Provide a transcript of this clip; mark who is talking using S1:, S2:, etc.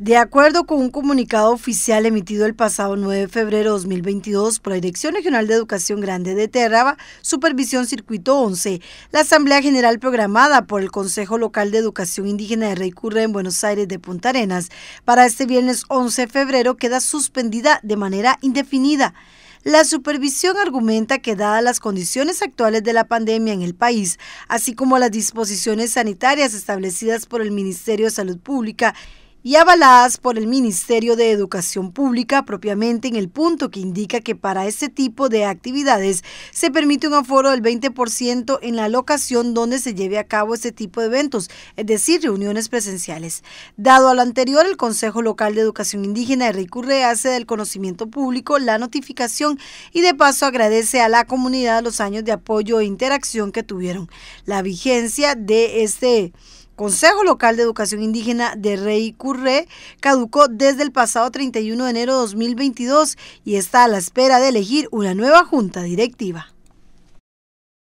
S1: De acuerdo con un comunicado oficial emitido el pasado 9 de febrero de 2022 por la Dirección Regional de Educación Grande de Terraba, Supervisión Circuito 11, la Asamblea General programada por el Consejo Local de Educación Indígena de Rey Curre en Buenos Aires de Punta Arenas para este viernes 11 de febrero queda suspendida de manera indefinida. La supervisión argumenta que dadas las condiciones actuales de la pandemia en el país, así como las disposiciones sanitarias establecidas por el Ministerio de Salud Pública, y avaladas por el Ministerio de Educación Pública propiamente en el punto que indica que para este tipo de actividades se permite un aforo del 20% en la locación donde se lleve a cabo este tipo de eventos, es decir, reuniones presenciales. Dado a lo anterior, el Consejo Local de Educación Indígena de Ricurre hace del conocimiento público la notificación y de paso agradece a la comunidad los años de apoyo e interacción que tuvieron. La vigencia de este Consejo Local de Educación Indígena de Rey Curré caducó desde el pasado 31 de enero de 2022 y está a la espera de elegir una nueva junta directiva.